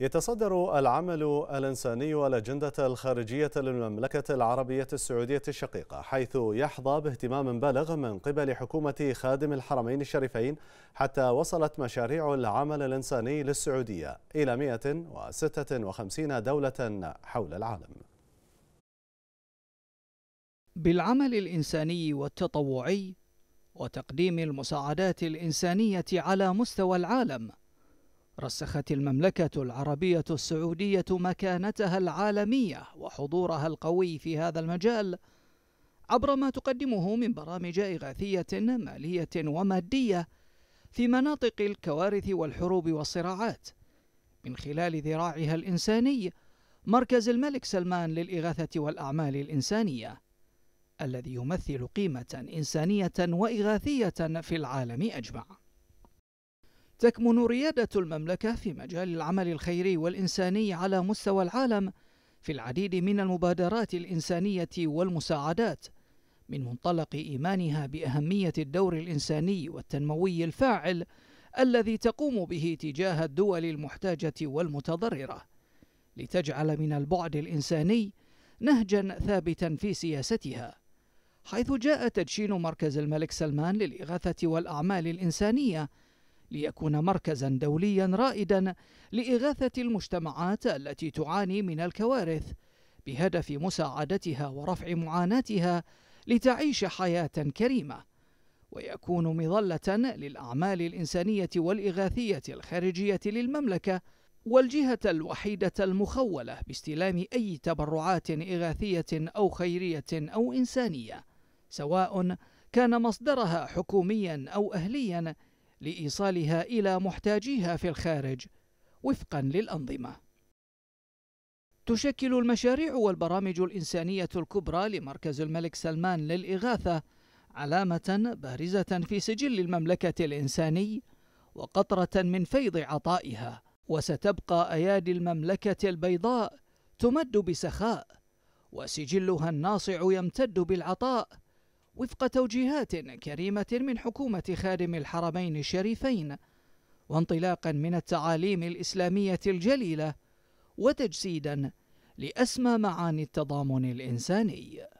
يتصدر العمل الإنساني الأجندة الخارجية للمملكة العربية السعودية الشقيقة حيث يحظى باهتمام بالغ من قبل حكومة خادم الحرمين الشريفين حتى وصلت مشاريع العمل الإنساني للسعودية إلى 156 دولة حول العالم بالعمل الإنساني والتطوعي وتقديم المساعدات الإنسانية على مستوى العالم رسخت المملكة العربية السعودية مكانتها العالمية وحضورها القوي في هذا المجال عبر ما تقدمه من برامج إغاثية مالية ومادية في مناطق الكوارث والحروب والصراعات من خلال ذراعها الإنساني مركز الملك سلمان للإغاثة والأعمال الإنسانية الذي يمثل قيمة إنسانية وإغاثية في العالم أجمع تكمن ريادة المملكة في مجال العمل الخيري والإنساني على مستوى العالم في العديد من المبادرات الإنسانية والمساعدات من منطلق إيمانها بأهمية الدور الإنساني والتنموي الفاعل الذي تقوم به تجاه الدول المحتاجة والمتضررة لتجعل من البعد الإنساني نهجا ثابتا في سياستها حيث جاء تدشين مركز الملك سلمان للإغاثة والأعمال الإنسانية ليكون مركزا دوليا رائدا لإغاثة المجتمعات التي تعاني من الكوارث بهدف مساعدتها ورفع معاناتها لتعيش حياة كريمة ويكون مظلة للأعمال الإنسانية والإغاثية الخارجية للمملكة والجهة الوحيدة المخولة باستلام أي تبرعات إغاثية أو خيرية أو إنسانية سواء كان مصدرها حكوميا أو أهليا لإيصالها إلى محتاجيها في الخارج وفقا للأنظمة. تشكل المشاريع والبرامج الإنسانية الكبرى لمركز الملك سلمان للإغاثة علامة بارزة في سجل المملكة الإنساني وقطرة من فيض عطائها، وستبقى أيادي المملكة البيضاء تمد بسخاء، وسجلها الناصع يمتد بالعطاء وفق توجيهات كريمة من حكومة خادم الحرمين الشريفين وانطلاقا من التعاليم الإسلامية الجليلة وتجسيدا لأسمى معاني التضامن الإنساني